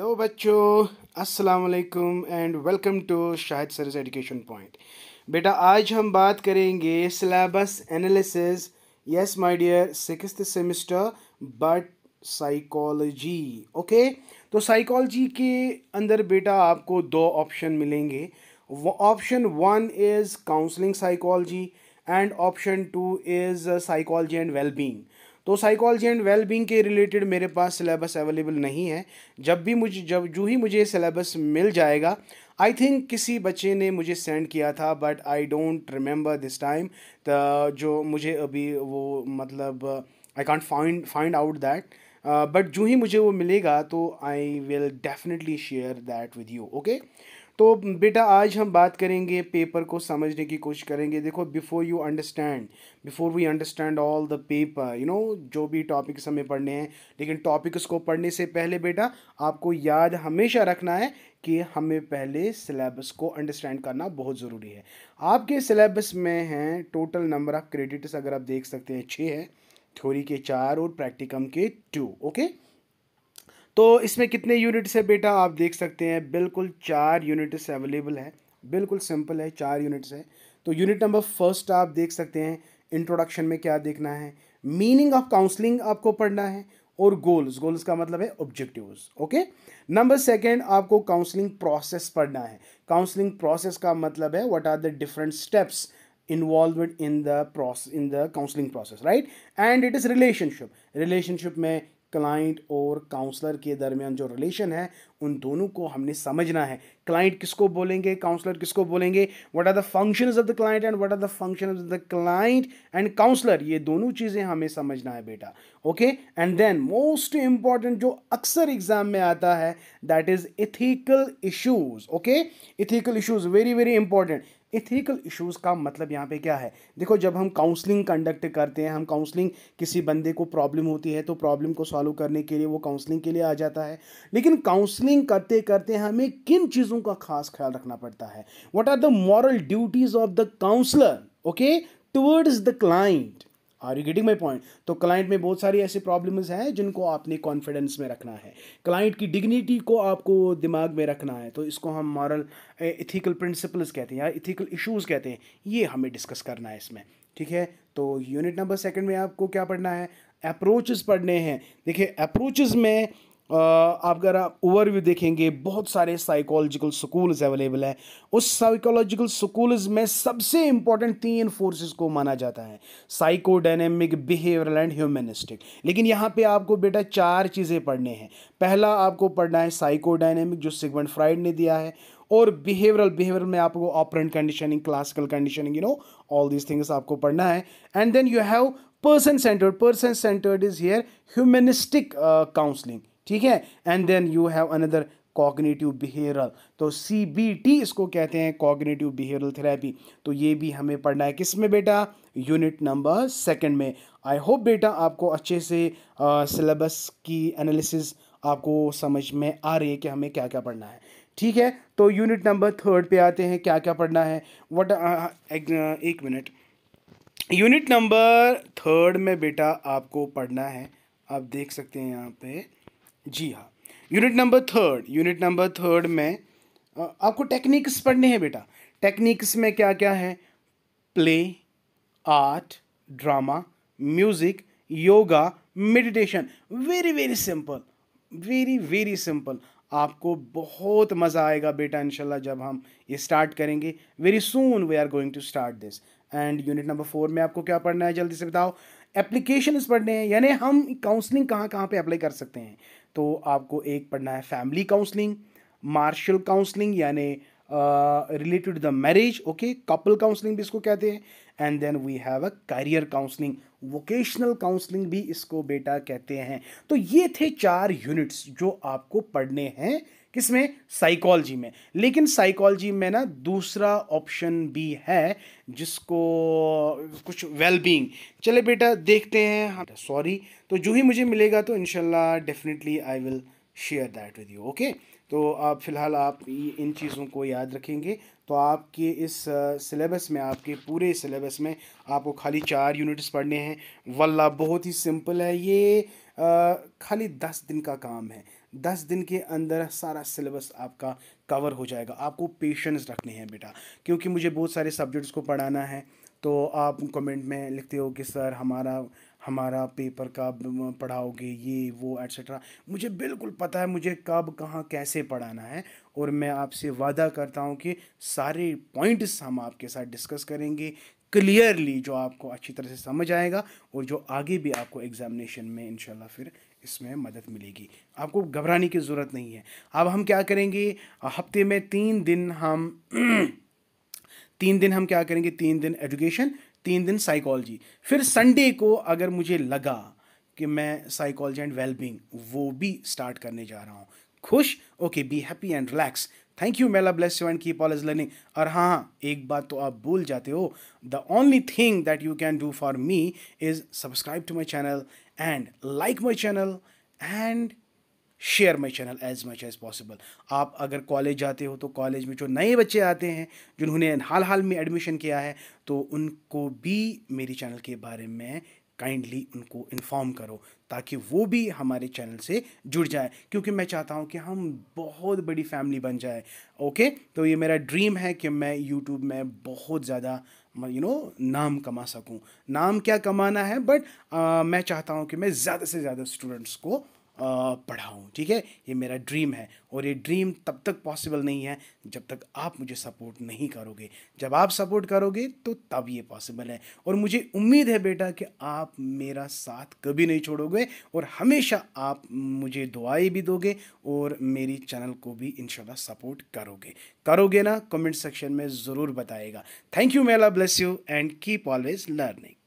Hello बच्चों अस्सलाम वालेकुम and welcome to Shahid Saras education point बेटा आज हम बात करेंगे syllabus analysis yes my dear six semester but psychology okay तो साइकोलॉजी के अंदर बेटा आपको दो ऑप्शन मिलेंगे option one is counselling psychology and option two is psychology and wellbeing तो साइकोलॉजी एंड वेल बींग के रिलेटेड मेरे पास सिलेबस अवेलेबल नहीं है जब भी मुझे जब जो ही मुझे सिलेबस मिल जाएगा आई थिंक किसी बच्चे ने मुझे सेंड किया था but I don't remember this time जो मुझे अभी वो मतलब I can't find find out that but जो ही मुझे वो मिलेगा तो I will definitely share that with you okay तो बेटा आज हम बात करेंगे पेपर को समझने की कोशिश करेंगे देखो before you understand before we understand all the paper you know जो भी टॉपिक्स हमें पढ़ने हैं लेकिन टॉपिक्स को पढ़ने से पहले बेटा आपको याद हमेशा रखना है कि हमें पहले सिलेबस को अंडरस्टैंड करना बहुत ज़रूरी है आपके सिलेबस में हैं टोटल नंबर ऑफ क्रेडिट्स अगर आप देख सकते हैं छः है थ्योरी के चार और प्रैक्टिकम के टू ओके okay? तो इसमें कितने यूनिट्स है बेटा आप देख सकते हैं बिल्कुल चार यूनिट्स अवेलेबल है बिल्कुल सिंपल है चार यूनिट्स है तो यूनिट नंबर फर्स्ट आप देख सकते हैं इंट्रोडक्शन में क्या देखना है मीनिंग ऑफ काउंसलिंग आपको पढ़ना है और गोल्स गोल्स का मतलब है ऑब्जेक्टिव्स ओके नंबर सेकंड आपको काउंसलिंग प्रोसेस पढ़ना है काउंसलिंग प्रोसेस का मतलब है what are the different steps involved in the process in the counselling process right and it is relationship relationship में क्लाइंट और काउंसलर के दरमियान जो रिलेशन है उन दोनों को हमने समझना है क्लाइंट किसको बोलेंगे काउंसलर किसको बोलेंगे what are the functions of the client and what are the function of the client and counsellor ये दोनों चीज़ें हमें समझना है बेटा okay and then most important जो अक्सर एग्जाम में आता है that is ethical issues okay ethical issues very very important ethical issues का मतलब यहाँ पे क्या है देखो जब हम काउंसलिंग कंडक्ट करते हैं हम काउंसलिंग किसी बंदे को प्रॉब्लम होती है तो प्रॉब्लम को सॉल्व करने के लिए वो काउंसलिंग के लिए आ जाता है लेकिन काउंसलिंग करते करते हमें किन चीज़ों का खास ख्याल रखना पड़ता है what are the moral duties of the counsellor okay towards the client are you getting my point तो क्लाइंट में बहुत सारी ऐसी प्रॉब्लम्स हैं जिनको आपने कॉन्फिडेंस में रखना है क्लाइंट की डिग्निटी को आपको दिमाग में रखना है तो इसको हम मॉरल इथिकल प्रिंसिपल्स कहते हैं या इथिकल इशूज़ कहते हैं ये हमें डिस्कस करना है इसमें ठीक है तो यूनिट नंबर सेकंड में आपको क्या पढ़ना है अप्रोचेस पढ़ने हैं देखिए अप्रोचेस में आप अगर आप ओवरव्यू देखेंगे बहुत सारे साइकोलॉजिकल स्कूल्स अवेलेबल हैं उस साइकोलॉजिकल स्कूल्स में सबसे इंपॉर्टेंट तीन फोर्सेस को माना जाता है साइकोडाइनेमिक बिहेवियरल एंड ह्यूमनिस्टिक लेकिन यहाँ पे आपको बेटा चार चीज़ें पढ़ने हैं पहला आपको पढ़ना है साइकोडाइनेमिक जो सिगमेंट फ्राइड ने दिया है और बिहेवियरल बिहेवियर में आपको operant conditioning classical conditioning you know all these things आपको पढ़ना है and then you have person centred person centred is here humanistic counselling ठीक है and then you have another cognitive behavioural तो सी बी टी इसको कहते हैं cognitive behavioural therapy तो ये भी हमें पढ़ना है किस में बेटा यूनिट नंबर सेकंड में आई होप बेटा आपको अच्छे से सिलेबस की एनालिसिस आपको समझ में आ रही है कि हमें क्या क्या पढ़ना है ठीक है तो यूनिट नंबर थर्ड पे आते हैं क्या क्या पढ़ना है वट एक मिनट यूनिट नंबर थर्ड में बेटा आपको पढ़ना है आप देख सकते हैं यहाँ पे जी हाँ unit number third unit number third में आपको टेक्निक्स पढ़ने हैं बेटा टेक्निक्स में क्या क्या है play art drama music yoga meditation very very simple very very simple आपको बहुत मज़ा आएगा बेटा इनशाला जब हम ये स्टार्ट करेंगे very soon we are going to start this and unit number four में आपको क्या पढ़ना है जल्दी से बताओ एप्लीकेशन पढ़ने हैं यानी हम काउंसलिंग कहाँ कहाँ पे अप्लाई कर सकते हैं तो आपको एक पढ़ना है फैमिली काउंसलिंग मार्शल काउंसलिंग यानी related to the marriage okay couple counselling भी इसको कहते हैं and then we have a career counselling vocational counselling भी इसको बेटा कहते हैं तो ये थे चार यूनिट्स जो आपको पढ़ने हैं किसमें साइकोलॉजी में लेकिन साइकोलॉजी में ना दूसरा ऑप्शन भी है जिसको कुछ वेलबींग चले बेटा देखते हैं सॉरी हाँ, तो जो ही मुझे मिलेगा तो इनशाला definitely I will share that with you okay तो आप फ़िलहाल आप इन चीज़ों को याद रखेंगे तो आपके इस सिलेबस में आपके पूरे सिलेबस में आपको खाली चार यूनिट्स पढ़ने हैं वल्ला बहुत ही सिंपल है ये खाली दस दिन का काम है दस दिन के अंदर सारा सिलेबस आपका कवर हो जाएगा आपको पेशेंस रखने हैं बेटा क्योंकि मुझे बहुत सारे सब्जेक्ट्स को पढ़ाना है तो आप कमेंट में लिखते हो कि सर हमारा हमारा पेपर कब पढ़ाओगे ये वो एट्सट्रा मुझे बिल्कुल पता है मुझे कब कहाँ कैसे पढ़ाना है और मैं आपसे वादा करता हूँ कि सारे पॉइंट्स हम आपके साथ डिस्कस करेंगे क्लियरली जो आपको अच्छी तरह से समझ आएगा और जो आगे भी आपको एग्जामिनेशन में इन फिर इसमें मदद मिलेगी आपको घबराने की ज़रूरत नहीं है अब हम क्या करेंगे हफ्ते में तीन दिन हम तीन दिन हम क्या करेंगे तीन दिन एजुकेशन तीन दिन साइकोलॉजी फिर संडे को अगर मुझे लगा कि मैं साइकोलॉजी एंड वेलबींग वो भी स्टार्ट करने जा रहा हूँ खुश okay be happy and relax thank you मेला bless you and keep always learning और हाँ एक बात तो आप भूल जाते हो the only thing that you can do for me is subscribe to my channel and like my channel and share my channel as much as possible आप अगर कॉलेज जाते हो तो कॉलेज में जो नए बच्चे आते हैं जिन्होंने हाल हाल में एडमिशन किया है तो उनको भी मेरी चैनल के बारे में काइंडली उनको इन्फॉर्म करो ताकि वो भी हमारे चैनल से जुड़ जाए क्योंकि मैं चाहता हूँ कि हम बहुत बड़ी फैमिली बन जाए ओके तो ये मेरा ड्रीम है कि मैं यूट्यूब में बहुत ज़्यादा यू नो नाम कमा सकूँ नाम क्या कमाना है बट आ, मैं चाहता हूँ कि मैं ज़्यादा से ज़्यादा स्टूडेंट्स को पढ़ाऊँ ठीक है ये मेरा ड्रीम है और ये ड्रीम तब तक पॉसिबल नहीं है जब तक आप मुझे सपोर्ट नहीं करोगे जब आप सपोर्ट करोगे तो तब ये पॉसिबल है और मुझे उम्मीद है बेटा कि आप मेरा साथ कभी नहीं छोड़ोगे और हमेशा आप मुझे दुआएं भी दोगे और मेरी चैनल को भी इन सपोर्ट करोगे करोगे ना कमेंट सेक्शन में ज़रूर बताएगा थैंक यू मेला bless you and keep always learning